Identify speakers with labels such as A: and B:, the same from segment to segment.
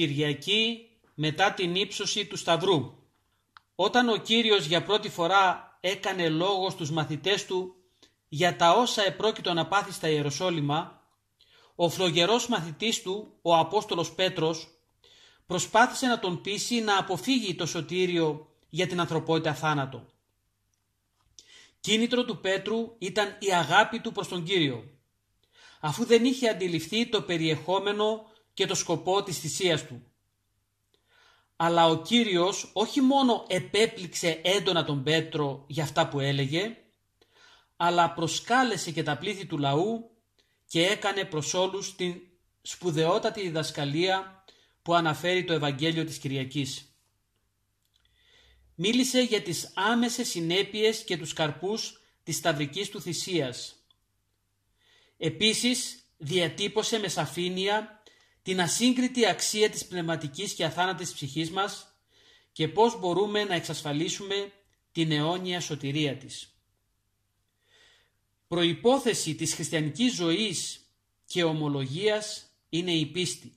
A: Κυριακή μετά την ύψωση του Σταυρού. Όταν ο Κύριος για πρώτη φορά έκανε λόγο στους μαθητές του για τα όσα επρόκειτο να πάθει στα Ιεροσόλυμα, ο φλογερός μαθητής του, ο Απόστολος Πέτρος, προσπάθησε να τον πείσει να αποφύγει το σωτήριο για την ανθρωπότητα θάνατο. Κίνητρο του Πέτρου ήταν η αγάπη του προς τον Κύριο. Αφού δεν είχε αντιληφθεί το περιεχόμενο και το σκοπό της θυσίας του. Αλλά ο Κύριος όχι μόνο επέπληξε έντονα τον Πέτρο για αυτά που έλεγε, αλλά προσκάλεσε και τα πλήθη του λαού και έκανε προς όλους την σπουδαιότατη διδασκαλία που αναφέρει το Ευαγγέλιο της Κυριακής. Μίλησε για τις άμεσες συνέπειες και τους καρπούς της σταυρικής του θυσίας. Επίσης διατύπωσε με σαφήνεια την ασύγκριτη αξία της πνευματικής και αθάνατης ψυχής μας και πώς μπορούμε να εξασφαλίσουμε την αιώνια σωτηρία της. Προϋπόθεση της χριστιανικής ζωής και ομολογίας είναι η πίστη.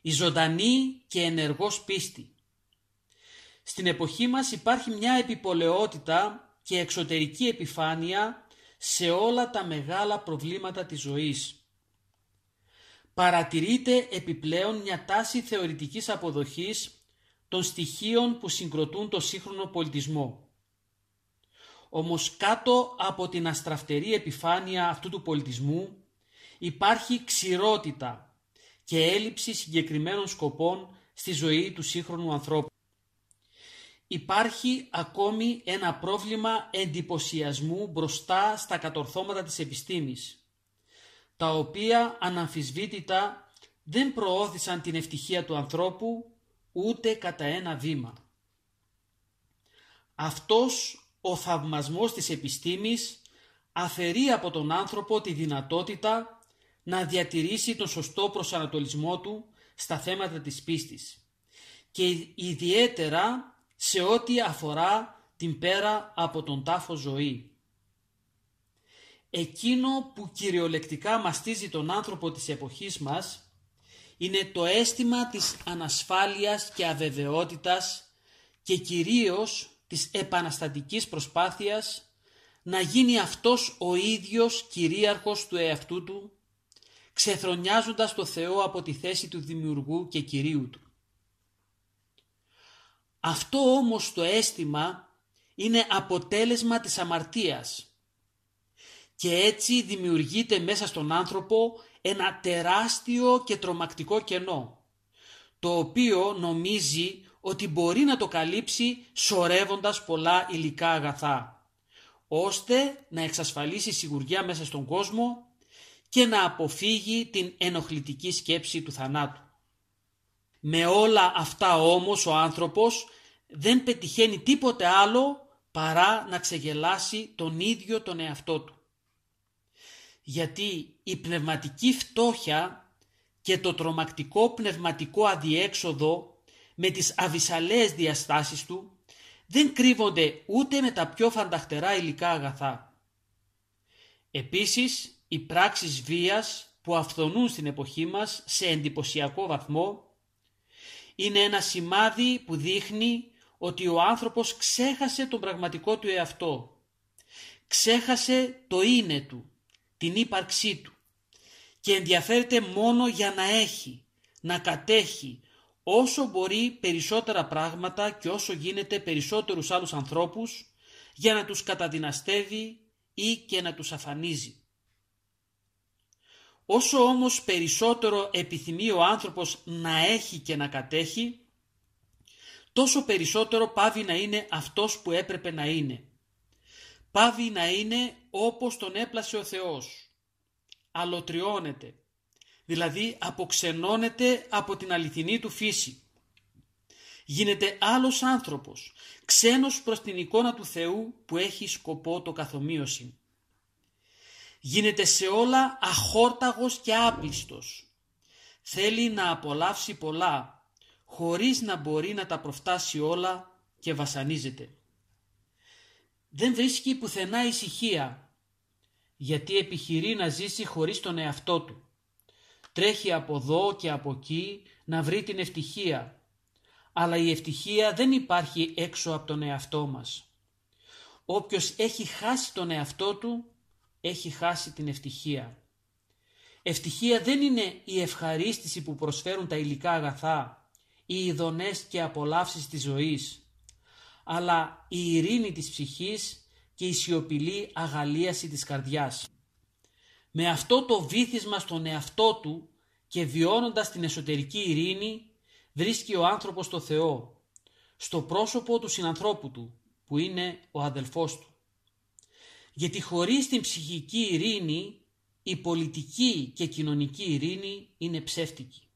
A: Η ζωντανή και ενεργός πίστη. Στην εποχή μας υπάρχει μια επιπολαιότητα και εξωτερική επιφάνεια σε όλα τα μεγάλα προβλήματα της ζωής. Παρατηρείται επιπλέον μια τάση θεωρητικής αποδοχής των στοιχείων που συγκροτούν το σύγχρονο πολιτισμό. Όμως κάτω από την αστραφτερή επιφάνεια αυτού του πολιτισμού υπάρχει ξηρότητα και έλλειψη συγκεκριμένων σκοπών στη ζωή του σύγχρονου ανθρώπου. Υπάρχει ακόμη ένα πρόβλημα εντυπωσιασμού μπροστά στα κατορθώματα της επιστήμης τα οποία αναμφισβήτητα δεν προώθησαν την ευτυχία του ανθρώπου ούτε κατά ένα βήμα. Αυτός ο θαυμασμός της επιστήμης αφαιρεί από τον άνθρωπο τη δυνατότητα να διατηρήσει τον σωστό προσανατολισμό του στα θέματα της πίστης και ιδιαίτερα σε ό,τι αφορά την πέρα από τον τάφο ζωή. Εκείνο που κυριολεκτικά μαστίζει τον άνθρωπο της εποχής μας είναι το αίσθημα της ανασφάλειας και αβεβαιότητας και κυρίως της επαναστατικής προσπάθειας να γίνει αυτός ο ίδιος κυρίαρχος του εαυτού του, ξεθρονιάζοντας το Θεό από τη θέση του Δημιουργού και Κυρίου του. Αυτό όμως το αίσθημα είναι αποτέλεσμα της αμαρτίας – και έτσι δημιουργείται μέσα στον άνθρωπο ένα τεράστιο και τρομακτικό κενό, το οποίο νομίζει ότι μπορεί να το καλύψει σορεύοντας πολλά υλικά αγαθά, ώστε να εξασφαλίσει σιγουριά μέσα στον κόσμο και να αποφύγει την ενοχλητική σκέψη του θανάτου. Με όλα αυτά όμως ο άνθρωπος δεν πετυχαίνει τίποτε άλλο παρά να ξεγελάσει τον ίδιο τον εαυτό του γιατί η πνευματική φτώχεια και το τρομακτικό πνευματικό αδιέξοδο με τις αβυσαλές διαστάσεις του δεν κρύβονται ούτε με τα πιο φανταχτερά υλικά αγαθά. Επίσης, οι πράξεις βίας που αυθονούν στην εποχή μας σε εντυπωσιακό βαθμό είναι ένα σημάδι που δείχνει ότι ο άνθρωπος ξέχασε τον πραγματικό του εαυτό, ξέχασε το είναι του την ύπαρξή του και ενδιαφέρεται μόνο για να έχει, να κατέχει όσο μπορεί περισσότερα πράγματα και όσο γίνεται περισσότερους άλλους ανθρώπους για να τους καταδυναστεύει ή και να τους αφανίζει. Όσο όμως περισσότερο επιθυμεί ο άνθρωπος να έχει και να κατέχει, τόσο περισσότερο πάβει να είναι αυτός που έπρεπε να είναι πάβει να είναι όπως τον έπλασε ο Θεός. Αλωτριώνεται, δηλαδή αποξενώνεται από την αληθινή του φύση. Γίνεται άλλος άνθρωπος, ξένος προς την εικόνα του Θεού που έχει σκοπό το καθομοίωση. Γίνεται σε όλα αχόρταγος και άπλιστος. Θέλει να απολαύσει πολλά, χωρίς να μπορεί να τα προφτάσει όλα και βασανίζεται δεν βρίσκει πουθενά ησυχία, γιατί επιχειρεί να ζήσει χωρίς τον εαυτό του. Τρέχει από εδώ και από εκεί να βρει την ευτυχία, αλλά η ευτυχία δεν υπάρχει έξω από τον εαυτό μας. Όποιος έχει χάσει τον εαυτό του, έχει χάσει την ευτυχία. Ευτυχία δεν είναι η ευχαρίστηση που προσφέρουν τα υλικά αγαθά, οι ειδονές και απολαύσεις της ζωής αλλά η ειρήνη της ψυχής και η σιωπηλή αγαλίαση της καρδιάς. Με αυτό το βήθισμα στον εαυτό του και βιώνοντας την εσωτερική ειρήνη βρίσκει ο άνθρωπος το Θεό, στο πρόσωπο του συνανθρώπου του που είναι ο αδελφός του. Γιατί χωρίς την ψυχική ειρήνη η πολιτική και κοινωνική ειρήνη είναι ψεύτικη.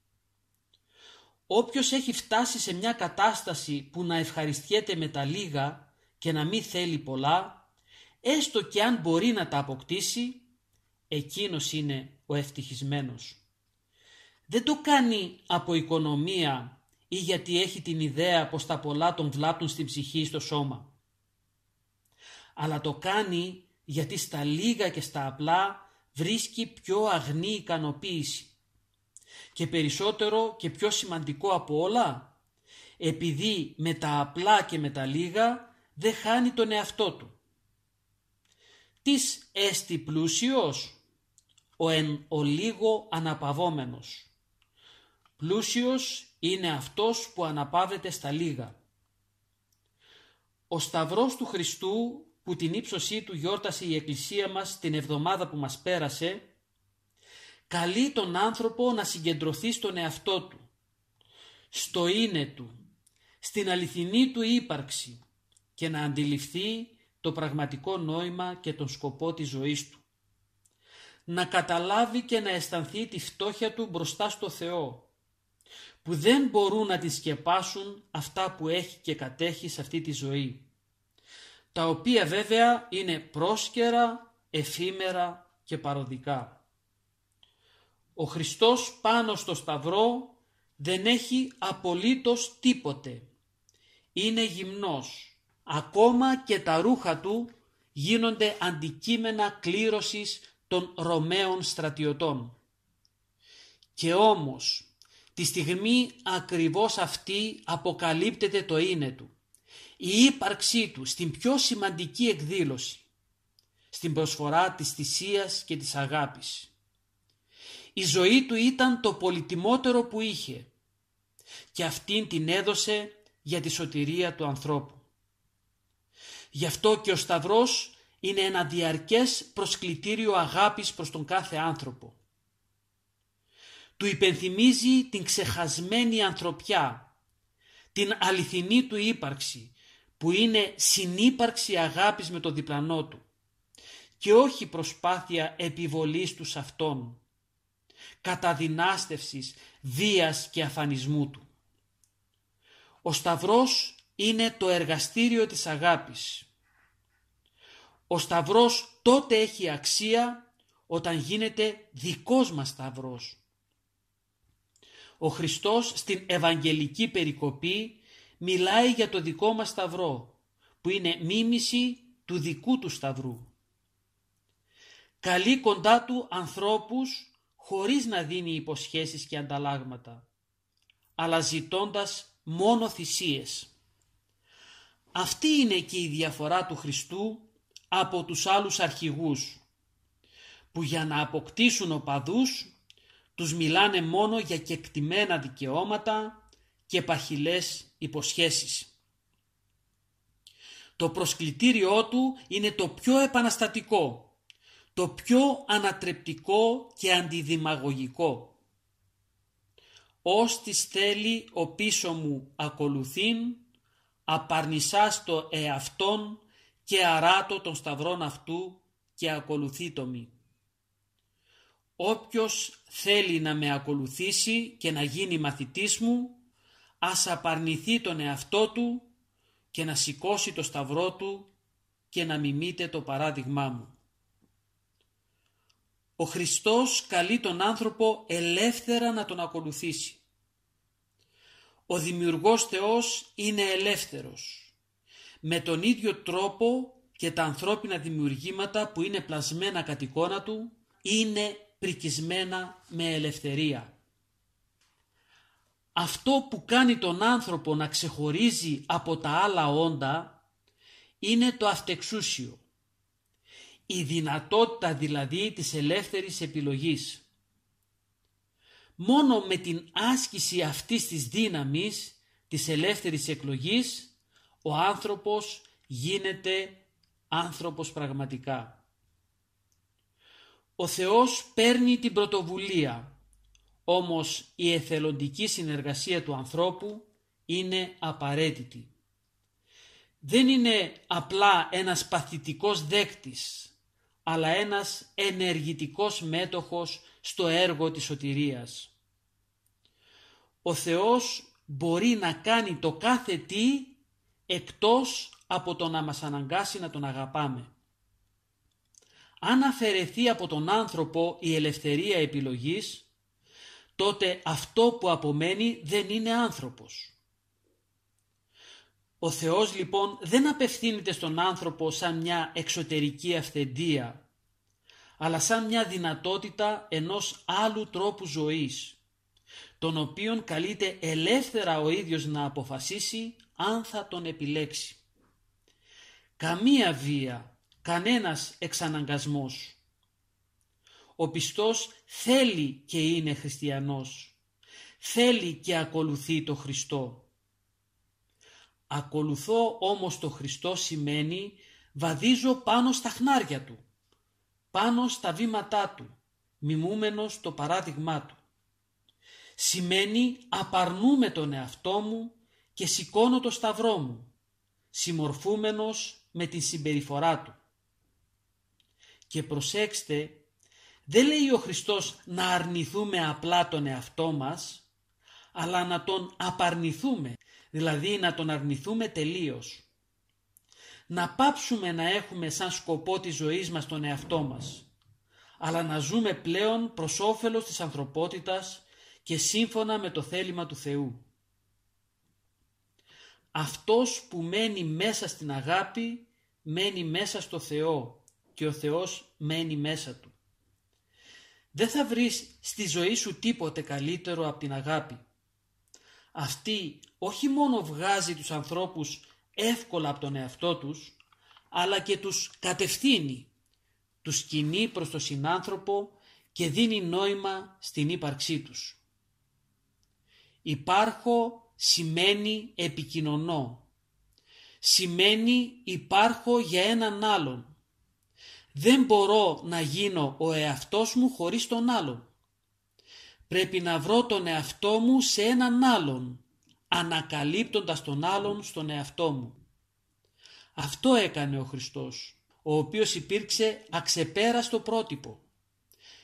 A: Όποιος έχει φτάσει σε μια κατάσταση που να ευχαριστιέται με τα λίγα και να μην θέλει πολλά, έστω και αν μπορεί να τα αποκτήσει, εκείνος είναι ο ευτυχισμένος. Δεν το κάνει από οικονομία ή γιατί έχει την ιδέα πως τα πολλά τον βλάπτουν στην ψυχή ή στο σώμα. Αλλά το κάνει γιατί στα λίγα και στα απλά βρίσκει πιο αγνή ικανοποίηση. Και περισσότερο και πιο σημαντικό από όλα, επειδή με τα απλά και με τα λίγα δεν χάνει τον εαυτό του. Τις έστι πλούσιος, ο εν ο λίγο αναπαυόμενος. Πλούσιος είναι αυτός που αναπαύεται στα λίγα. Ο Σταυρός του Χριστού που την ύψωσή του γιόρτασε η Εκκλησία μας την εβδομάδα που μας πέρασε καλεί τον άνθρωπο να συγκεντρωθεί στον εαυτό του, στο είναι του, στην αληθινή του ύπαρξη και να αντιληφθεί το πραγματικό νόημα και τον σκοπό της ζωής του. Να καταλάβει και να αισθανθεί τη φτώχεια του μπροστά στο Θεό, που δεν μπορούν να τη σκεπάσουν αυτά που έχει και κατέχει σε αυτή τη ζωή, τα οποία βέβαια είναι πρόσκαιρα, εφήμερα και παροδικά. Ο Χριστός πάνω στο σταυρό δεν έχει απολύτως τίποτε. Είναι γυμνός. Ακόμα και τα ρούχα του γίνονται αντικείμενα κλήρωσης των Ρωμαίων στρατιωτών. Και όμως, τη στιγμή ακριβώς αυτή αποκαλύπτεται το είναι του. Η ύπαρξή του στην πιο σημαντική εκδήλωση, στην προσφορά της θυσίας και της αγάπης. Η ζωή του ήταν το πολυτιμότερο που είχε και αυτήν την έδωσε για τη σωτηρία του ανθρώπου. Γι' αυτό και ο Σταυρός είναι ένα διαρκές προσκλητήριο αγάπης προς τον κάθε άνθρωπο. Του υπενθυμίζει την ξεχασμένη ανθρωπιά, την αληθινή του ύπαρξη, που είναι συνύπαρξη αγάπης με το διπλανό του και όχι προσπάθεια επιβολής του σε αυτόν καταδυνάστευσης, δίας και αφανισμού του. Ο Σταυρός είναι το εργαστήριο της αγάπης. Ο Σταυρός τότε έχει αξία όταν γίνεται δικός μας Σταυρός. Ο Χριστός στην Ευαγγελική Περικοπή μιλάει για το δικό μας Σταυρό που είναι μίμηση του δικού του Σταυρού. Καλεί κοντά του ανθρώπους χωρίς να δίνει υποσχέσεις και ανταλλάγματα, αλλά ζητώντας μόνο θυσίες. Αυτή είναι και η διαφορά του Χριστού από τους άλλους αρχηγούς, που για να αποκτήσουν οπαδούς τους μιλάνε μόνο για κεκτημένα δικαιώματα και παχυλές υποσχέσεις. Το προσκλητήριό του είναι το πιο επαναστατικό το πιο ανατρεπτικό και αντιδημαγωγικό. Ως της ο πίσω μου ακολουθήν, απαρνησάς το εαυτόν και αράτο τον σταυρόν αυτού και ακολουθεί το μη. Όποιος θέλει να με ακολουθήσει και να γίνει μαθητής μου, ας απαρνηθεί τον εαυτό του και να σηκώσει το σταυρό του και να μιμείται το παράδειγμά μου. Ο Χριστός καλεί τον άνθρωπο ελεύθερα να τον ακολουθήσει. Ο Δημιουργός Θεός είναι ελεύθερος. Με τον ίδιο τρόπο και τα ανθρώπινα δημιουργήματα που είναι πλασμένα κατ' εικόνα του είναι πρικισμένα με ελευθερία. Αυτό που κάνει τον άνθρωπο να ξεχωρίζει από τα άλλα όντα είναι το αυτεξούσιο η δυνατότητα δηλαδή της ελεύθερης επιλογής. Μόνο με την άσκηση αυτής της δύναμης, της ελεύθερης εκλογής, ο άνθρωπος γίνεται άνθρωπος πραγματικά. Ο Θεός παίρνει την πρωτοβουλία, όμως η εθελοντική συνεργασία του ανθρώπου είναι απαραίτητη. Δεν είναι απλά ένας παθητικός δέκτης, αλλά ένας ενεργητικός μέτοχος στο έργο της σωτηρίας. Ο Θεός μπορεί να κάνει το κάθε τι εκτός από το να μας αναγκάσει να τον αγαπάμε. Αν αφαιρεθεί από τον άνθρωπο η ελευθερία επιλογής, τότε αυτό που απομένει δεν είναι άνθρωπος. Ο Θεός λοιπόν δεν απευθύνεται στον άνθρωπο σαν μια εξωτερική αυθεντία, αλλά σαν μια δυνατότητα ενός άλλου τρόπου ζωής, τον οποίον καλείται ελεύθερα ο ίδιος να αποφασίσει αν θα τον επιλέξει. Καμία βία, κανένας εξαναγκασμός. Ο πιστός θέλει και είναι χριστιανός. Θέλει και ακολουθεί το Χριστό. Ακολουθώ όμως το Χριστό σημαίνει βαδίζω πάνω στα χνάρια Του, πάνω στα βήματά Του, μιμούμενος το παράδειγμά Του. Σημαίνει απαρνούμε τον εαυτό μου και σηκώνω το σταυρό μου, συμμορφούμενος με την συμπεριφορά Του. Και προσέξτε, δεν λέει ο Χριστός να αρνηθούμε απλά τον εαυτό μας, αλλά να τον απαρνηθούμε δηλαδή να τον αρνηθούμε τελείως. Να πάψουμε να έχουμε σαν σκοπό τη ζωής μας τον εαυτό μας, αλλά να ζούμε πλέον προς όφελος της ανθρωπότητας και σύμφωνα με το θέλημα του Θεού. Αυτός που μένει μέσα στην αγάπη, μένει μέσα στο Θεό και ο Θεός μένει μέσα του. Δεν θα βρεις στη ζωή σου τίποτε καλύτερο από την αγάπη. Αυτή όχι μόνο βγάζει τους ανθρώπους εύκολα από τον εαυτό τους, αλλά και τους κατευθύνει, τους κινεί προς τον συνάνθρωπο και δίνει νόημα στην ύπαρξή τους. Υπάρχω σημαίνει επικοινωνώ. Σημαίνει υπάρχω για έναν άλλον. Δεν μπορώ να γίνω ο εαυτός μου χωρίς τον άλλον. Πρέπει να βρω τον εαυτό μου σε έναν άλλον, ανακαλύπτοντας τον άλλον στον εαυτό μου. Αυτό έκανε ο Χριστός, ο οποίος υπήρξε αξεπέραστο πρότυπο.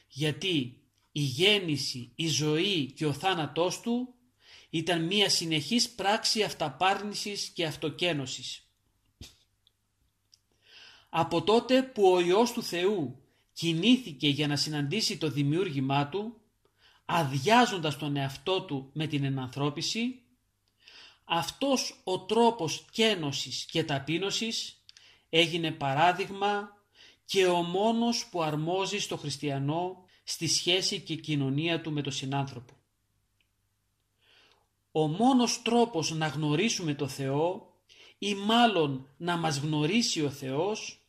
A: Γιατί η γέννηση, η ζωή και ο θάνατός του ήταν μία συνεχής πράξη αυταπάρνησης και αυτοκένωσης. Από τότε που ο Υιός του Θεού κινήθηκε για να συναντήσει το δημιούργημά του, αδειάζοντας τον εαυτό του με την ενανθρώπιση, αυτός ο τρόπος κένωσης και ταπείνωσης έγινε παράδειγμα και ο μόνος που αρμόζει στο χριστιανό στη σχέση και κοινωνία του με τον συνάνθρωπο. Ο μόνος τρόπος να γνωρίσουμε το Θεό ή μάλλον να μας γνωρίσει ο Θεός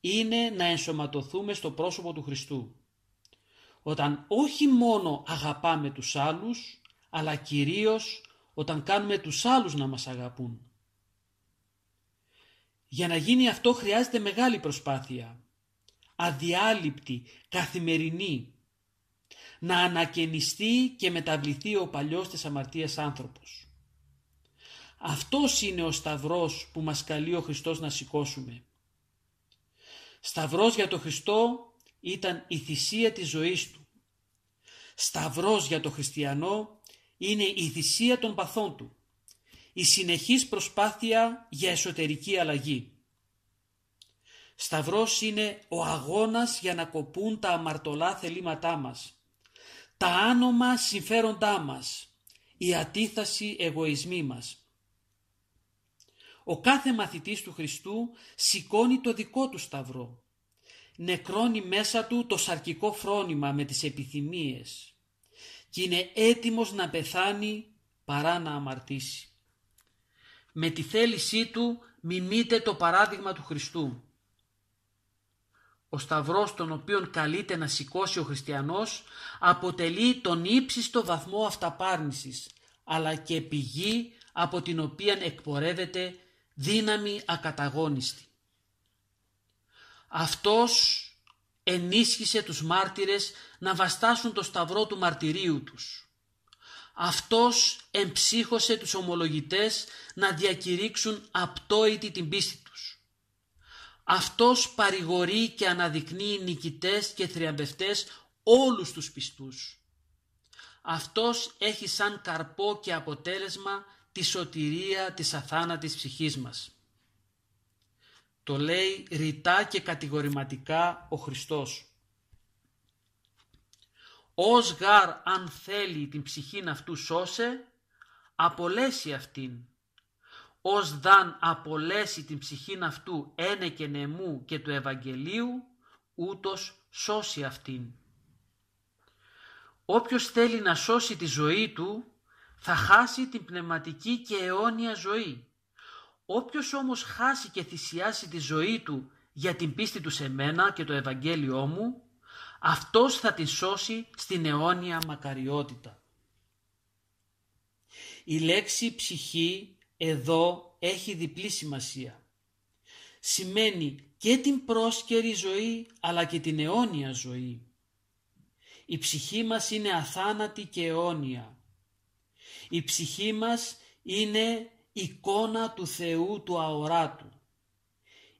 A: είναι να ενσωματωθούμε στο πρόσωπο του Χριστού όταν όχι μόνο αγαπάμε τους άλλους, αλλά κυρίως όταν κάνουμε τους άλλους να μας αγαπούν. Για να γίνει αυτό χρειάζεται μεγάλη προσπάθεια, αδιάλειπτη, καθημερινή, να ανακαινιστεί και μεταβληθεί ο παλιός της αμαρτίας άνθρωπος. Αυτός είναι ο σταυρός που μας καλεί ο Χριστός να σηκώσουμε. Σταυρός για τον Χριστό ήταν η θυσία της ζωής του. Σταυρός για το χριστιανό είναι η θυσία των παθών του, η συνεχής προσπάθεια για εσωτερική αλλαγή. Σταυρός είναι ο αγώνας για να κοπούν τα αμαρτωλά θελήματά μας, τα άνομα συμφέροντά μας, η ατίθαση εγωισμή μας. Ο κάθε μαθητής του Χριστού σηκώνει το δικό του σταυρό νεκρώνει μέσα του το σαρκικό φρόνημα με τις επιθυμίες και είναι έτοιμος να πεθάνει παρά να αμαρτήσει. Με τη θέλησή του μιμείται το παράδειγμα του Χριστού. Ο σταυρός τον οποίον καλείται να σηκώσει ο χριστιανός αποτελεί τον ύψιστο βαθμό αυταπάρνησης αλλά και πηγή από την οποία εκπορεύεται δύναμη ακαταγόνιστη. Αυτός ενίσχυσε τους μάρτυρες να βαστάσουν το σταυρό του μαρτυρίου τους. Αυτός εμψύχωσε τους ομολογητές να διακηρύξουν απτόητη την πίστη τους. Αυτός παρηγορεί και αναδεικνύει νικητές και θριαμπευτές όλους τους πιστούς. Αυτός έχει σαν καρπό και αποτέλεσμα τη σωτηρία της αθάνατης ψυχής μας. Το λέει ρητά και κατηγορηματικά ο Χριστός. Ως γάρ αν θέλει την ψυχήν αυτού σώσε, απολέσει αυτήν. Ως δαν απολέσει την ψυχήν αυτού ένε και νεμού και του Ευαγγελίου, ούτως σώσει αυτήν. Όποιος θέλει να σώσει τη ζωή του, θα χάσει την πνευματική και αιώνια ζωή. Όποιος όμως χάσει και θυσιάσει τη ζωή του για την πίστη του σε μένα και το Ευαγγέλιό μου, αυτός θα την σώσει στην αιώνια μακαριότητα. Η λέξη ψυχή εδώ έχει διπλή σημασία. Σημαίνει και την πρόσκαιρη ζωή αλλά και την αιώνια ζωή. Η ψυχή μας είναι αθάνατη και αιώνια. Η ψυχή μας είναι εικόνα του Θεού του αοράτου.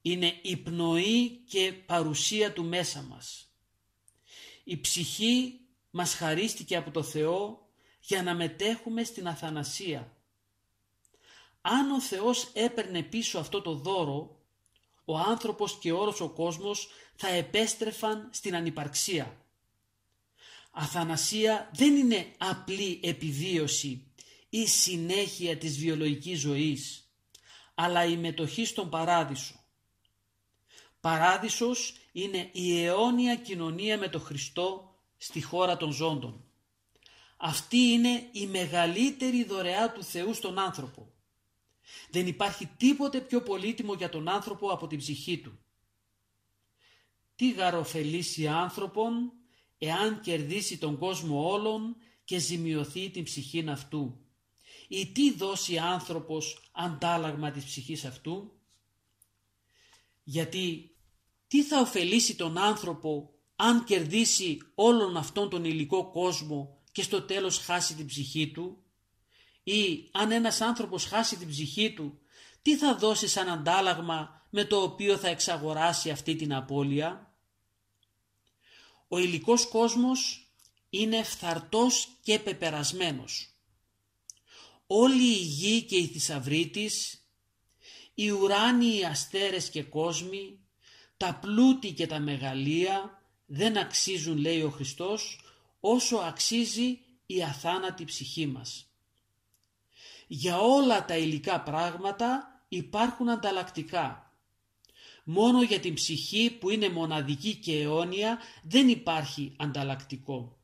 A: Είναι η και παρουσία του μέσα μας. Η ψυχή μας χαρίστηκε από το Θεό για να μετέχουμε στην αθανασία. Αν ο Θεός έπαιρνε πίσω αυτό το δώρο, ο άνθρωπος και όλος ο κόσμος θα επέστρεφαν στην ανυπαρξία. Αθανασία δεν είναι απλή επιβίωση ή συνέχεια της βιολογικής ζωής, αλλά η μετοχή στον παράδεισο. Παράδεισος είναι η αιώνια κοινωνία με τον Χριστό στη χώρα των ζώντων. Αυτή είναι η μεγαλύτερη δωρεά του Θεού στον άνθρωπο. Δεν υπάρχει τίποτε πιο πολύτιμο για τον άνθρωπο από την ψυχή του. Τι γαροφελήσει άνθρωπον εάν κερδίσει τον κόσμο όλων και ζημιωθεί την ψυχήν αυτού ή τι δώσει άνθρωπος αντάλλαγμα της ψυχής αυτού. Γιατί τι θα ωφελήσει τον άνθρωπο αν κερδίσει όλον αυτόν τον υλικό κόσμο και στο τέλος χάσει την ψυχή του ή αν ένας άνθρωπος χάσει την ψυχή του τι θα δώσει σαν αντάλλαγμα με το οποίο θα εξαγοράσει αυτή την απώλεια. Ο υλικός κόσμος είναι φθαρτός και πεπερασμένος όλη η γη και η θησαυρή της, οι ουράνιοι αστέρες και κόσμοι, τα πλούτη και τα μεγαλεία δεν αξίζουν λέει ο Χριστός όσο αξίζει η αθάνατη ψυχή μας. Για όλα τα υλικά πράγματα υπάρχουν ανταλλακτικά. Μόνο για την ψυχή που είναι μοναδική και αιώνια δεν υπάρχει ανταλλακτικό.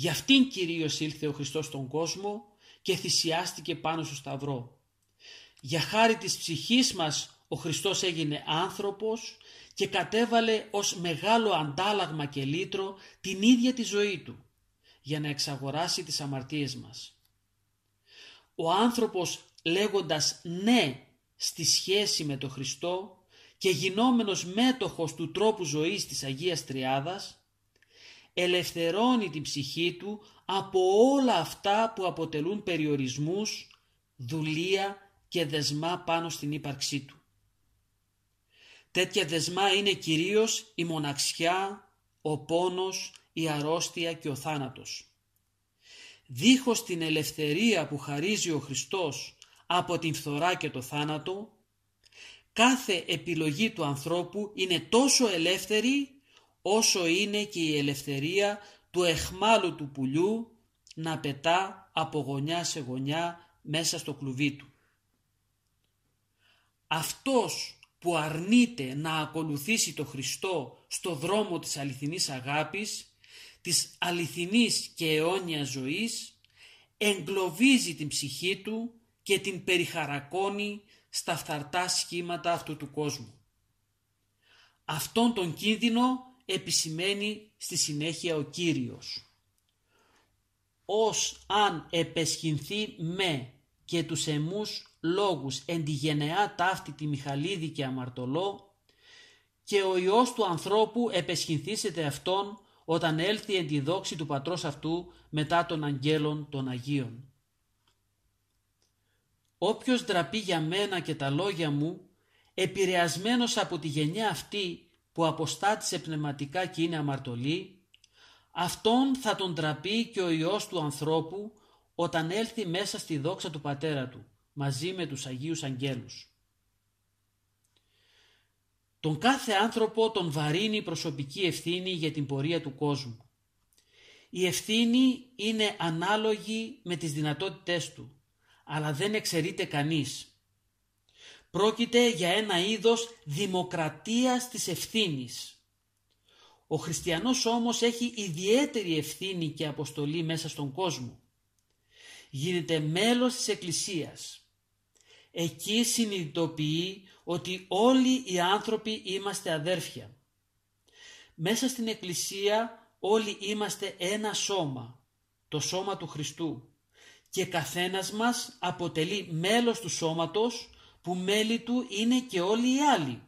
A: Γι' αυτήν κυρίως ήλθε ο Χριστός στον κόσμο και θυσιάστηκε πάνω στο σταυρό. Για χάρη της ψυχής μας ο Χριστός έγινε άνθρωπος και κατέβαλε ως μεγάλο αντάλλαγμα και λύτρο την ίδια τη ζωή του για να εξαγοράσει τις αμαρτίες μας. Ο άνθρωπος λέγοντας ναι στη σχέση με τον Χριστό και γινόμενος μέτοχος του τρόπου ζωής της Αγίας Τριάδας ελευθερώνει την ψυχή του από όλα αυτά που αποτελούν περιορισμούς, δουλεία και δεσμά πάνω στην ύπαρξή του. Τέτοια δεσμά είναι κυρίως η μοναξιά, ο πόνος, η αρρώστια και ο θάνατος. Δίχως την ελευθερία που χαρίζει ο Χριστός από την φθορά και το θάνατο, κάθε επιλογή του ανθρώπου είναι τόσο ελεύθερη όσο είναι και η ελευθερία του εχμάλου του πουλιού να πετά από γωνιά σε γωνιά μέσα στο κλουβί του. Αυτός που αρνείται να ακολουθήσει το Χριστό στο δρόμο της αληθινής αγάπης, της αληθινής και αιώνιας ζωής, εγκλωβίζει την ψυχή του και την περιχαρακώνει στα φθαρτά σχήματα αυτού του κόσμου. Αυτόν τον κίνδυνο επισημαίνει στη συνέχεια ο Κύριος. Ως αν επεσχυνθεί με και τους εμούς λόγους εν τη γενεά ταύτη τη Μιχαλίδη και αμαρτωλό και ο Υιός του ανθρώπου επεσχυνθήσεται αυτόν όταν έλθει εν τη δόξη του πατρός αυτού μετά των αγγέλων των Αγίων. Όποιος ντραπεί για μένα και τα λόγια μου, επηρεασμένος από τη γενιά αυτή που αποστάτησε πνευματικά και είναι αμαρτωλή, αυτόν θα τον τραπεί και ο Υιός του ανθρώπου όταν έλθει μέσα στη δόξα του Πατέρα του, μαζί με τους Αγίους Αγγέλους. Τον κάθε άνθρωπο τον βαρύνει προσωπική ευθύνη για την πορεία του κόσμου. Η ευθύνη είναι ανάλογη με τις δυνατότητές του, αλλά δεν εξαιρείται κανείς. Πρόκειται για ένα είδος δημοκρατίας της ευθύνης. Ο χριστιανός όμως έχει ιδιαίτερη ευθύνη και αποστολή μέσα στον κόσμο. Γίνεται μέλος της Εκκλησίας. Εκεί συνειδητοποιεί ότι όλοι οι άνθρωποι είμαστε αδέρφια. Μέσα στην Εκκλησία όλοι είμαστε ένα σώμα, το σώμα του Χριστού και καθένας μας αποτελεί μέλος του σώματος που μέλη του είναι και όλοι οι άλλοι.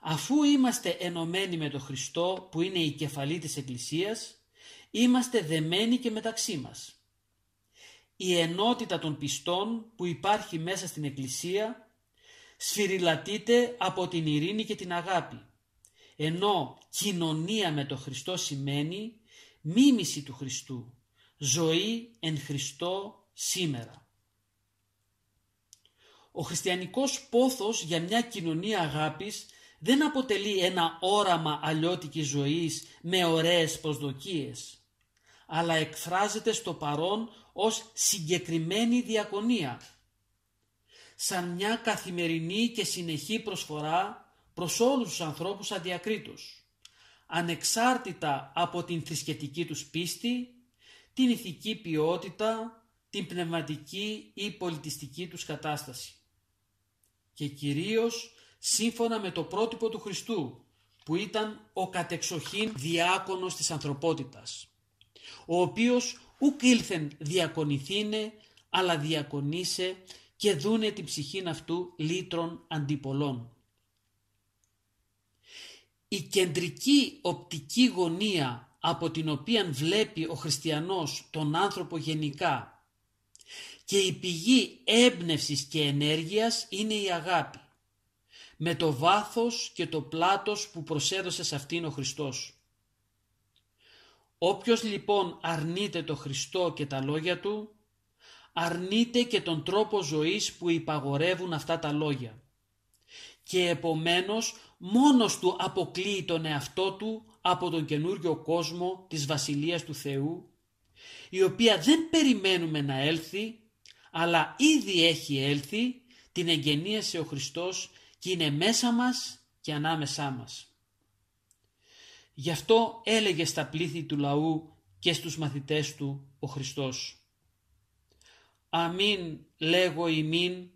A: Αφού είμαστε ενωμένοι με τον Χριστό που είναι η κεφαλή της Εκκλησίας, είμαστε δεμένοι και μεταξύ μας. Η ενότητα των πιστών που υπάρχει μέσα στην Εκκλησία σφυριλατείται από την ειρήνη και την αγάπη, ενώ κοινωνία με τον Χριστό σημαίνει μίμηση του Χριστού, ζωή εν Χριστώ σήμερα. Ο χριστιανικός πόθος για μια κοινωνία αγάπης δεν αποτελεί ένα όραμα αλλιώτικης ζωής με ωραίες προσδοκίες, αλλά εκφράζεται στο παρόν ως συγκεκριμένη διακονία, σαν μια καθημερινή και συνεχή προσφορά προς όλους τους ανθρώπους αδιακρίτους, ανεξάρτητα από την θρησκευτική τους πίστη, την ηθική ποιότητα, την πνευματική ή πολιτιστική τους κατάσταση και κυρίως σύμφωνα με το πρότυπο του Χριστού που ήταν ο κατεξοχήν διάκονος της ανθρωπότητας ο οποίος ουκ ήλθεν διακονηθήνε αλλά διακονήσε και δούνε την ψυχήν αυτού λύτρων αντιπολών. Η κεντρική οπτική γωνία από την οποία βλέπει ο χριστιανός τον άνθρωπο γενικά και η πηγή έμπνευσης και ενέργειας είναι η αγάπη, με το βάθος και το πλάτος που προσέδωσε σε αυτήν ο Χριστός. Όποιος λοιπόν αρνείται το Χριστό και τα λόγια Του, αρνείται και τον τρόπο ζωής που υπαγορεύουν αυτά τα λόγια. Και επομένως μόνος του αποκλείει τον εαυτό του από τον καινούριο κόσμο της Βασιλείας του Θεού η οποία δεν περιμένουμε να έλθει, αλλά ήδη έχει έλθει, την εγγενίασε ο Χριστός και είναι μέσα μας και ανάμεσά μας. Γι' αυτό έλεγε στα πλήθη του λαού και στους μαθητές του ο Χριστός. Αμήν λέγω ημίν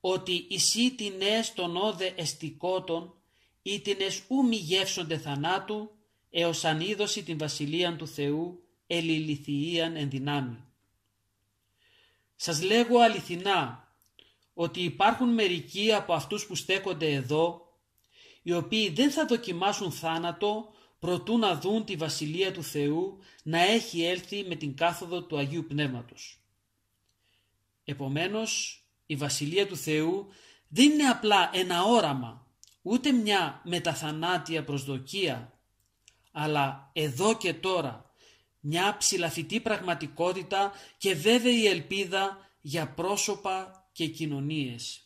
A: ότι εισί την τον όδε εστικότων ή την ου γεύσονται θανάτου έως ανίδωση την βασιλείαν του Θεού ελληληθιείαν εν δυνάμει. Σας λέγω αληθινά ότι υπάρχουν μερικοί από αυτούς που στέκονται εδώ οι οποίοι δεν θα δοκιμάσουν θάνατο προτού να δουν τη Βασιλεία του Θεού να έχει έλθει με την κάθοδο του Αγίου Πνεύματος. Επομένως, η Βασιλεία του Θεού δεν είναι απλά ένα όραμα, ούτε μια μεταθανάτια προσδοκία, αλλά εδώ και τώρα μια ψηλαφιτή πραγματικότητα και βέβαιη ελπίδα για πρόσωπα και κοινωνίες.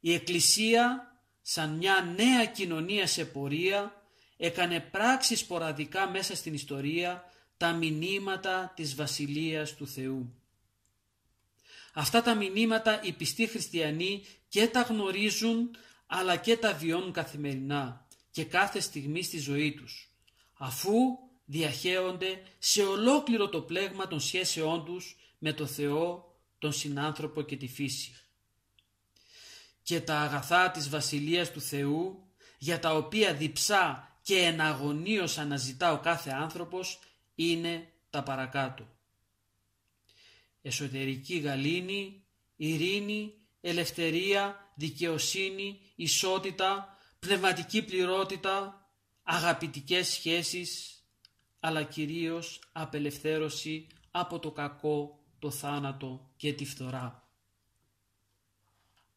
A: Η Εκκλησία, σαν μια νέα κοινωνία σε πορεία, έκανε πράξεις σποραδικά μέσα στην ιστορία τα μηνύματα της Βασιλείας του Θεού. Αυτά τα μηνύματα οι πιστοί χριστιανοί και τα γνωρίζουν αλλά και τα βιώνουν καθημερινά και κάθε στιγμή στη ζωή τους, αφού διαχέονται σε ολόκληρο το πλέγμα των σχέσεών τους με το Θεό, τον συνάνθρωπο και τη φύση. Και τα αγαθά της Βασιλείας του Θεού, για τα οποία διψά και εναγωνίως αναζητά ο κάθε άνθρωπος, είναι τα παρακάτω. Εσωτερική γαλήνη, ειρήνη, ελευθερία, δικαιοσύνη, ισότητα, πνευματική πληρότητα, αγαπητικές σχέσεις, αλλά κυρίως απελευθέρωση από το κακό, το θάνατο και τη φθορά.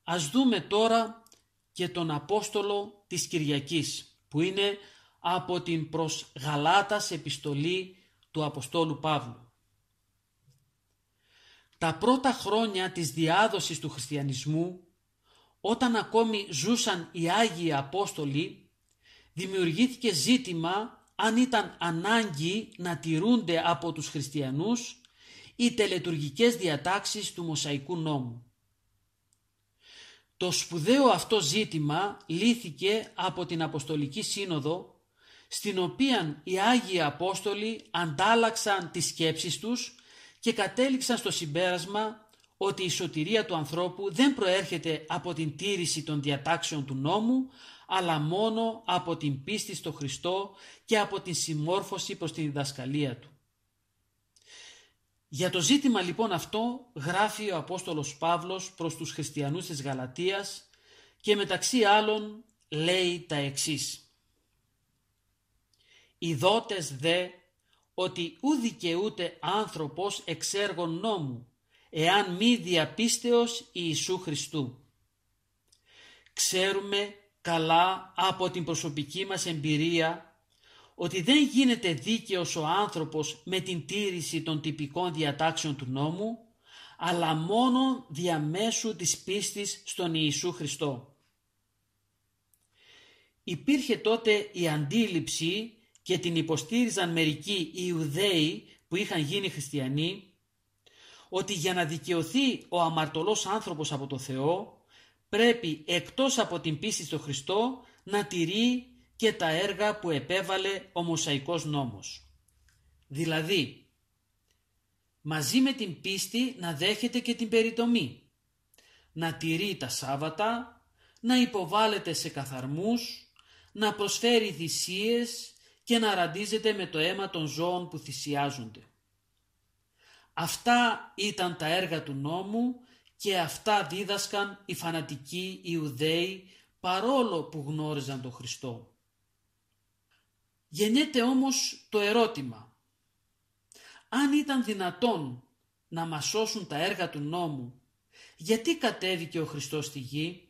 A: Ας δούμε τώρα και τον Απόστολο της Κυριακής, που είναι από την προς Γαλάτας επιστολή του Αποστόλου Παύλου. Τα πρώτα χρόνια της διάδοσης του χριστιανισμού, όταν ακόμη ζούσαν οι Άγιοι Απόστολοι, δημιουργήθηκε ζήτημα αν ήταν ανάγκη να τηρούνται από τους χριστιανούς οι τελετουργικές διατάξεις του Μοσαϊκού νόμου. Το σπουδαίο αυτό ζήτημα λύθηκε από την Αποστολική Σύνοδο στην οποία οι Άγιοι Απόστολοι αντάλλαξαν τις σκέψεις τους και κατέληξαν στο συμπέρασμα ότι η σωτηρία του ανθρώπου δεν προέρχεται από την τήρηση των διατάξεων του νόμου αλλά μόνο από την πίστη στο Χριστό και από την συμμόρφωση προς τη διδασκαλία Του. Για το ζήτημα λοιπόν αυτό γράφει ο Απόστολος Παύλος προς τους χριστιανούς της Γαλατίας και μεταξύ άλλων λέει τα εξής. Οι δε ότι ου ούτε άνθρωπος εξέργων νόμου, εάν μη διαπίστεως Ιησού Χριστού. Ξέρουμε καλά από την προσωπική μας εμπειρία ότι δεν γίνεται δίκαιος ο άνθρωπος με την τήρηση των τυπικών διατάξεων του νόμου, αλλά μόνο διαμέσου της πίστης στον Ιησού Χριστό. Υπήρχε τότε η αντίληψη και την υποστήριζαν μερικοί Ιουδαίοι που είχαν γίνει χριστιανοί, ότι για να δικαιωθεί ο αμαρτωλός άνθρωπος από το Θεό, πρέπει εκτός από την πίστη στο Χριστό να τηρεί και τα έργα που επέβαλε ο Μωσαϊκός νόμος. Δηλαδή, μαζί με την πίστη να δέχεται και την περιτομή, να τηρεί τα Σάββατα, να υποβάλλεται σε καθαρμούς, να προσφέρει θυσίες και να ραντίζεται με το αίμα των ζώων που θυσιάζονται. Αυτά ήταν τα έργα του νόμου και αυτά δίδασκαν οι φανατικοί Ιουδαίοι παρόλο που γνώριζαν τον Χριστό. Γεννιέται όμως το ερώτημα αν ήταν δυνατόν να μας σώσουν τα έργα του νόμου γιατί κατέβηκε ο Χριστός στη γη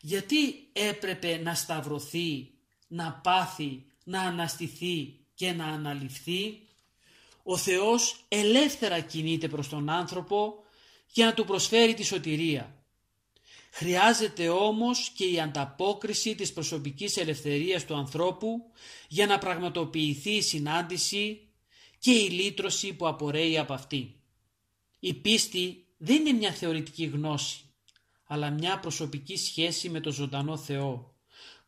A: γιατί έπρεπε να σταυρωθεί, να πάθει, να αναστηθεί και να αναλυφθεί. Ο Θεός ελεύθερα κινείται προς τον άνθρωπο για να του προσφέρει τη σωτηρία. Χρειάζεται όμως και η ανταπόκριση της προσωπικής ελευθερίας του ανθρώπου για να πραγματοποιηθεί η συνάντηση και η λύτρωση που απορρέει από αυτή. Η πίστη δεν είναι μια θεωρητική γνώση, αλλά μια προσωπική σχέση με τον ζωντανό Θεό,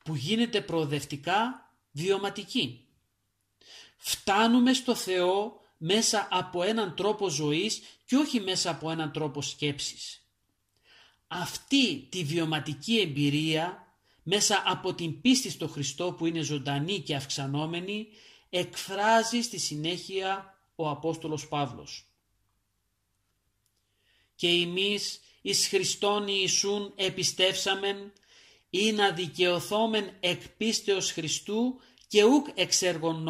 A: που γίνεται προοδευτικά βιωματική. Φτάνουμε στο Θεό μέσα από έναν τρόπο ζωής και όχι μέσα από έναν τρόπο σκέψης. Αυτή τη βιωματική εμπειρία μέσα από την πίστη στο Χριστό που είναι ζωντανή και αυξανόμενη εκφράζει στη συνέχεια ο Απόστολος Παύλος. «Και εμείς εις Χριστόν Ιησούν επιστέψαμεν ή να δικαιωθόμεν εκ πίστεως Χριστού και ουκ εξεργων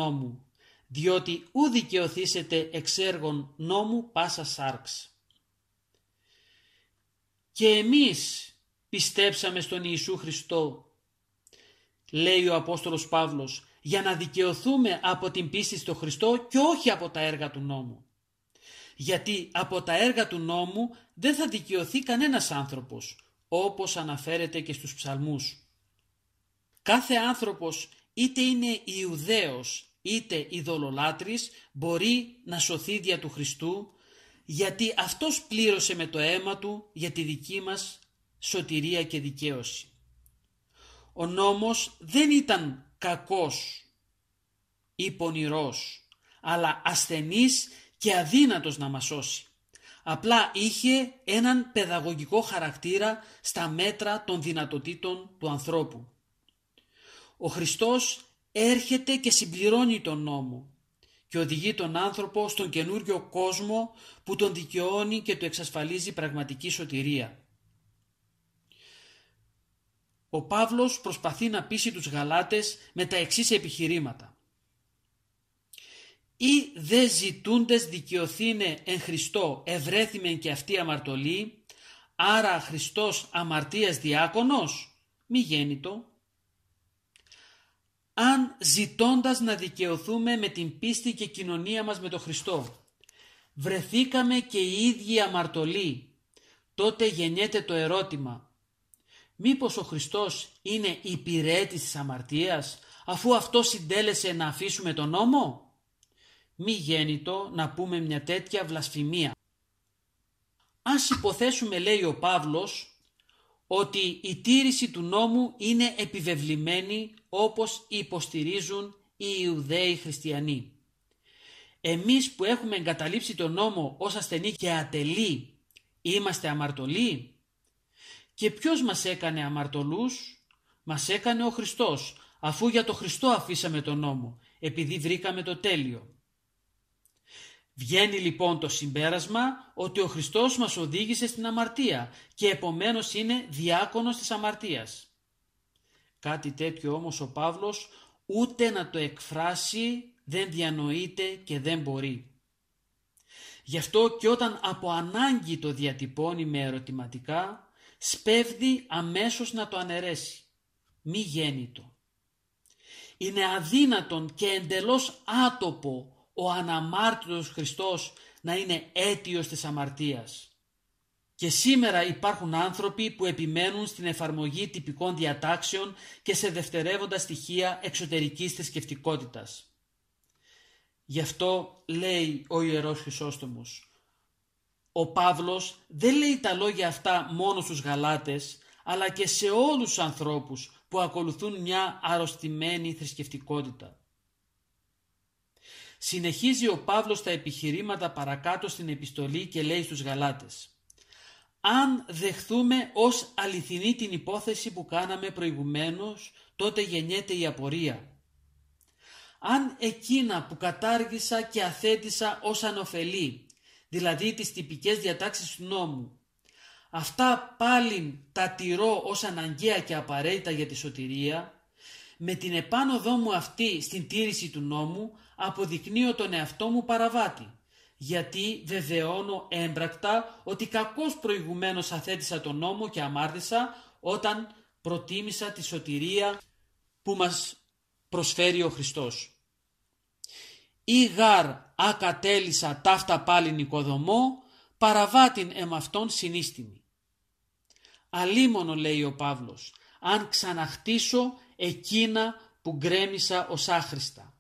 A: διότι ου δικαιωθήσετε εξ έργων νόμου πάσα σάρξ. Και εμείς πιστέψαμε στον Ιησού Χριστό, λέει ο Απόστολος Παύλος, για να δικαιωθούμε από την πίστη στο Χριστό και όχι από τα έργα του νόμου. Γιατί από τα έργα του νόμου δεν θα δικαιωθεί κανένας άνθρωπος, όπως αναφέρεται και στους ψαλμούς. Κάθε άνθρωπος είτε είναι Ιουδαίος είτε ειδωλολάτρης μπορεί να σωθεί δια του Χριστού γιατί αυτός πλήρωσε με το αίμα του για τη δική μας σωτηρία και δικαίωση. Ο νόμος δεν ήταν κακός ή πονηρός, αλλά ασθενής και αδύνατος να μας σώσει. Απλά είχε έναν παιδαγωγικό χαρακτήρα στα μέτρα των δυνατοτήτων του ανθρώπου. Ο Χριστός έρχεται και συμπληρώνει τον νόμο και οδηγεί τον άνθρωπο στον καινούριο κόσμο που τον δικαιώνει και του εξασφαλίζει πραγματική σωτηρία. Ο Παύλος προσπαθεί να πείσει τους γαλάτες με τα εξής επιχειρήματα. «Ή δε ζητούντες δικαιωθήνε εν Χριστώ ευρέθημεν και αυτή αμαρτωλή, άρα Χριστός αμαρτίας διάκονος, μη γέννητο, αν ζητώντας να δικαιωθούμε με την πίστη και κοινωνία μας με τον Χριστό. Βρεθήκαμε και οι ίδιοι αμαρτωλοί. Τότε γεννιέται το ερώτημα. Μήπως ο Χριστός είναι υπηρέτης της αμαρτίας, αφού αυτό συντέλεσε να αφήσουμε τον νόμο. Μη γέννητο να πούμε μια τέτοια βλασφημία. Ας υποθέσουμε λέει ο Παύλος ότι η τήρηση του νόμου είναι επιβεβλημένη όπως υποστηρίζουν οι Ιουδαίοι χριστιανοί. Εμείς που έχουμε εγκαταλείψει τον νόμο ως ασθενή και ατελή, είμαστε αμαρτωλοί. Και ποιος μας έκανε αμαρτωλούς? Μας έκανε ο Χριστός, αφού για το Χριστό αφήσαμε τον νόμο, επειδή βρήκαμε το τέλειο. Βγαίνει λοιπόν το συμπέρασμα ότι ο Χριστός μας οδήγησε στην αμαρτία και επομένως είναι διάκονος της αμαρτίας. Κάτι τέτοιο όμως ο Παύλος ούτε να το εκφράσει δεν διανοείται και δεν μπορεί. Γι' αυτό και όταν από ανάγκη το διατυπώνει με ερωτηματικά, σπέβδει αμέσως να το αναιρέσει. Μη γέννητο. Είναι αδύνατον και εντελώς άτοπο ο αναμάρτητος Χριστός να είναι αίτιος της αμαρτίας. Και σήμερα υπάρχουν άνθρωποι που επιμένουν στην εφαρμογή τυπικών διατάξεων και σε δευτερεύοντα στοιχεία εξωτερικής θρησκευτικότητας. Γι' αυτό λέει ο Ιερός Χρυσόστομος. Ο Παύλος δεν λέει τα λόγια αυτά μόνο στους Γαλάτες, αλλά και σε όλους τους ανθρώπους που ακολουθούν μια αρρωστημένη θρησκευτικότητα. Συνεχίζει ο Παύλος τα επιχειρήματα παρακάτω στην επιστολή και λέει στους Γαλάτες «Αν δεχθούμε ως αληθινή την υπόθεση που κάναμε προηγουμένως, τότε γεννιέται η απορία. Αν εκείνα που κατάργησα και αθέτησα ως ανοφελή, δηλαδή τις τυπικές διατάξεις του νόμου, αυτά πάλι τα τηρώ ως αναγκαία και απαραίτητα για τη σωτηρία, με την επάνω δόμου αυτή στην τήρηση του νόμου αποδεικνύω τον εαυτό μου παραβάτη. Γιατί βεβαιώνω έμπρακτα ότι κακώς προηγουμένως αθέτησα τον νόμο και αμάρτησα όταν προτίμησα τη σωτηρία που μας προσφέρει ο Χριστός. Ή γάρ ακατέλησα ταύτα πάλι νοικοδομό, παραβάτην εμαυτόν συνίστημη. Αλίμονο λέει ο Παύλος, αν ξαναχτίσω εκείνα που γκρέμισα ως άχρηστα.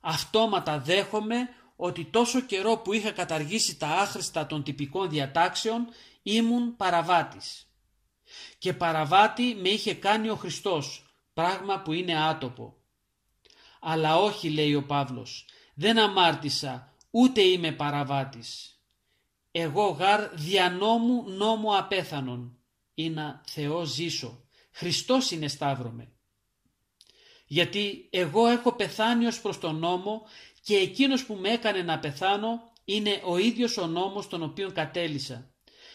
A: Αυτόματα δέχομαι ότι τόσο καιρό που είχα καταργήσει τα άχρηστα των τυπικών διατάξεων ήμουν παραβάτης. Και παραβάτη με είχε κάνει ο Χριστός, πράγμα που είναι άτοπο. Αλλά όχι, λέει ο Παύλος, δεν αμάρτησα, ούτε είμαι παραβάτης. Εγώ γαρ δια νόμου νόμου απέθανον, να Θεός ζήσω, Χριστός είναι σταύρο γιατί εγώ έχω πεθάνει ως προς τον νόμο και εκείνος που με έκανε να πεθάνω είναι ο ίδιος ο νόμος τον οποίο κατέλησα,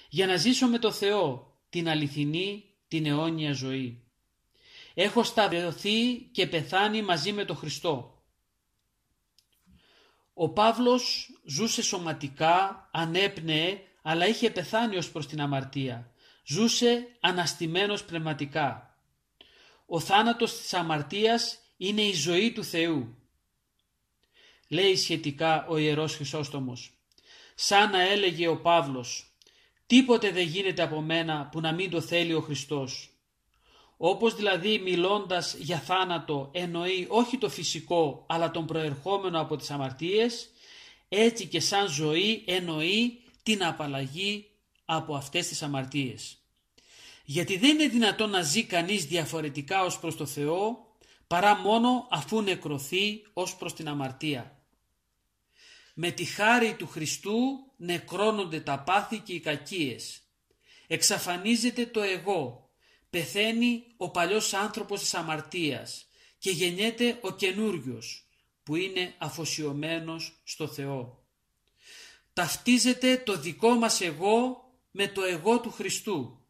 A: για να ζήσω με το Θεό την αληθινή, την αιώνια ζωή. Έχω σταυρωθεί και πεθάνει μαζί με τον Χριστό. Ο Παύλος ζούσε σωματικά, ανέπνεε, αλλά είχε πεθάνει ως προς την αμαρτία. Ζούσε αναστημένος πνευματικά ο θάνατος της αμαρτίας είναι η ζωή του Θεού. Λέει σχετικά ο Ιερός Χρυσόστομος. Σαν να έλεγε ο Παύλος, τίποτε δεν γίνεται από μένα που να μην το θέλει ο Χριστός. Όπως δηλαδή μιλώντας για θάνατο εννοεί όχι το φυσικό αλλά τον προερχόμενο από τις αμαρτίες, έτσι και σαν ζωή εννοεί την απαλλαγή από αυτές τις αμαρτίες. Γιατί δεν είναι δυνατόν να ζει κανείς διαφορετικά ως προς το Θεό, παρά μόνο αφού νεκρωθεί ως προς την αμαρτία. Με τη χάρη του Χριστού νεκρώνονται τα πάθη και οι κακίες. Εξαφανίζεται το εγώ, πεθαίνει ο παλιός άνθρωπος της αμαρτίας και γεννιέται ο καινούριος που είναι αφοσιωμένος στο Θεό. Ταυτίζεται το δικό μας εγώ με το εγώ του Χριστού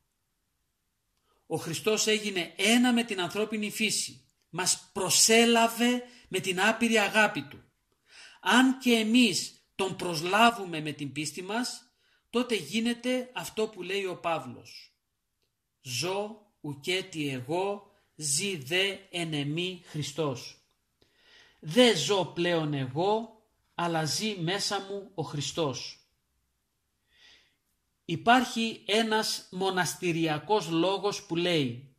A: ο Χριστός έγινε ένα με την ανθρώπινη φύση. Μας προσέλαβε με την άπειρη αγάπη Του. Αν και εμείς τον προσλάβουμε με την πίστη μας, τότε γίνεται αυτό που λέει ο Παύλος. «Ζω ουκέτι εγώ, ζει δε εν εμή Χριστός». «Δε ζω πλέον εγώ, αλλά ζει μέσα μου ο Χριστός». Υπάρχει ένας μοναστηριακός λόγος που λέει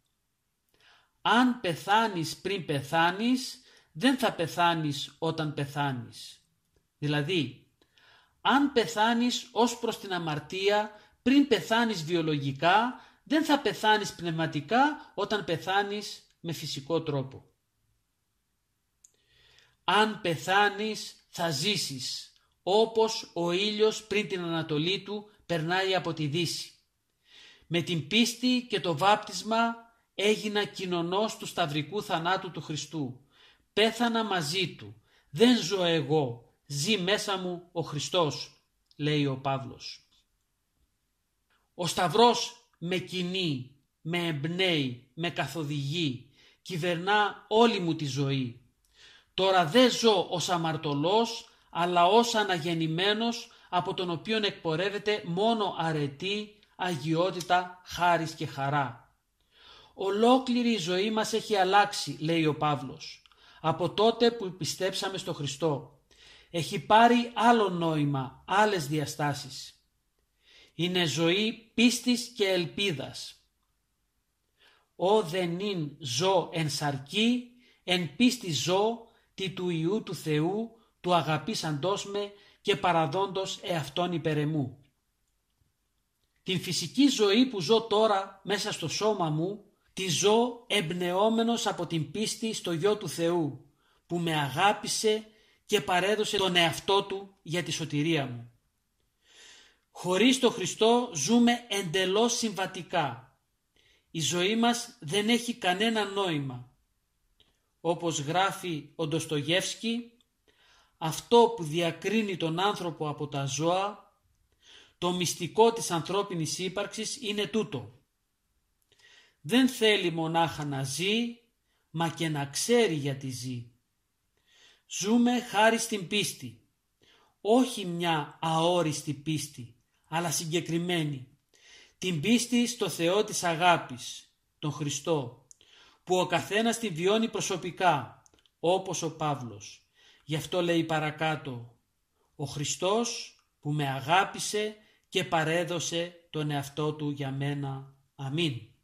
A: «Αν πεθάνεις πριν πεθάνεις, δεν θα πεθάνεις όταν πεθάνεις». Δηλαδή, αν πεθάνεις ως προς την αμαρτία πριν πεθάνεις βιολογικά, δεν θα πεθάνεις πνευματικά όταν πεθάνεις με φυσικό τρόπο. Αν πεθάνεις θα ζήσεις, όπως ο ήλιος πριν την ανατολή του περνάει από τη Δύση. Με την πίστη και το βάπτισμα έγινα κοινωνός του σταυρικού θανάτου του Χριστού. Πέθανα μαζί του. Δεν ζω εγώ. Ζει μέσα μου ο Χριστός, λέει ο Παύλος. Ο Σταυρός με κινεί, με εμπνέει, με καθοδηγεί, κυβερνά όλη μου τη ζωή. Τώρα δεν ζω ως αμαρτωλός, αλλά ως αναγεννημένος από τον οποίο εκπορεύεται μόνο αρετή, αγιότητα, χάρις και χαρά. Ολόκληρη η ζωή μας έχει αλλάξει, λέει ο Παύλος, από τότε που πιστέψαμε στο Χριστό. Έχει πάρει άλλο νόημα, άλλες διαστάσεις. Είναι ζωή πίστης και ελπίδας. «Ο δεν ειν ζω εν σαρκή, εν πίστη ζω, τι του Ιού του Θεού, του αγαπήσαντός με, και παραδόντος εαυτόν υπερεμού. Την φυσική ζωή που ζω τώρα μέσα στο σώμα μου, τη ζω εμπνεώμενος από την πίστη στο Γιο του Θεού, που με αγάπησε και παρέδωσε τον εαυτό του για τη σωτηρία μου. Χωρίς το Χριστό ζούμε εντελώς συμβατικά. Η ζωή μας δεν έχει κανένα νόημα. Όπως γράφει ο Ντοστογεύσκη, αυτό που διακρίνει τον άνθρωπο από τα ζώα, το μυστικό της ανθρώπινης ύπαρξης είναι τούτο. Δεν θέλει μονάχα να ζει, μα και να ξέρει γιατί ζει. Ζούμε χάρη στην πίστη. Όχι μια αόριστη πίστη, αλλά συγκεκριμένη. Την πίστη στο Θεό της αγάπης, τον Χριστό, που ο καθένας την βιώνει προσωπικά, όπως ο Παύλος Γι' αυτό λέει παρακάτω «Ο Χριστός που με αγάπησε και παρέδωσε τον εαυτό Του για μένα. Αμήν».